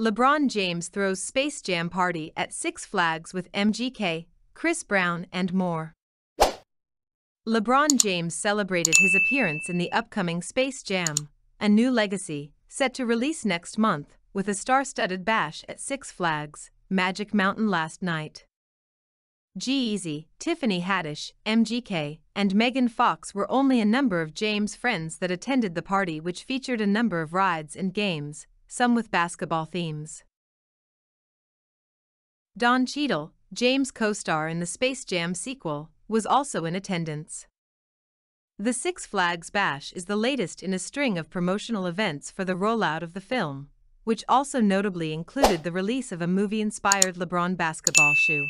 LeBron James throws Space Jam party at Six Flags with MGK, Chris Brown, and more. LeBron James celebrated his appearance in the upcoming Space Jam, a new legacy, set to release next month, with a star-studded bash at Six Flags, Magic Mountain last night. G-Eazy, Tiffany Haddish, MGK, and Megan Fox were only a number of James' friends that attended the party which featured a number of rides and games, some with basketball themes. Don Cheadle, James' co star in the Space Jam sequel, was also in attendance. The Six Flags Bash is the latest in a string of promotional events for the rollout of the film, which also notably included the release of a movie inspired LeBron basketball shoe.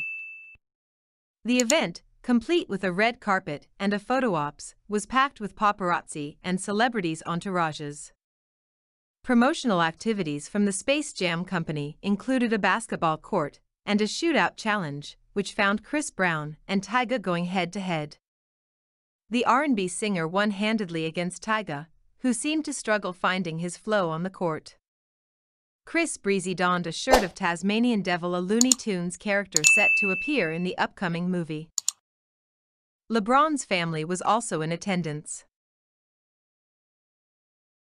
The event, complete with a red carpet and a photo ops, was packed with paparazzi and celebrities' entourages. Promotional activities from the Space Jam Company included a basketball court and a shootout challenge, which found Chris Brown and Tyga going head-to-head. The R&B singer won handedly against Tyga, who seemed to struggle finding his flow on the court. Chris Breezy donned a shirt of Tasmanian Devil, a Looney Tunes character set to appear in the upcoming movie. LeBron's family was also in attendance.